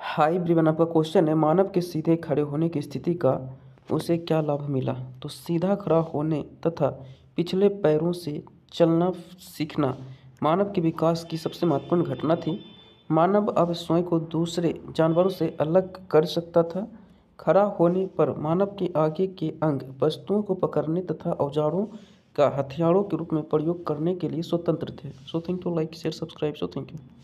high ब्रिवन आपका question है मानव के सीधे खड़े होने की स्थिति का उसे क्या लाभ मिला तो सीधा खड़ा होने तथा पिछले पैरों से चलना सीखना मानव के विकास की सबसे महत्वपूर्ण घटना थी मानव अब स्वयं को दूसरे जानवरों से अलग कर सकता था खड़ा होने पर मानव के आगे के अंग वस्तुओं को पकड़ने तथा औजारों का हथियारों के रूप में प्रयोग करने के लिए स्वतंत्र थे so thank you like share subscribe so thank you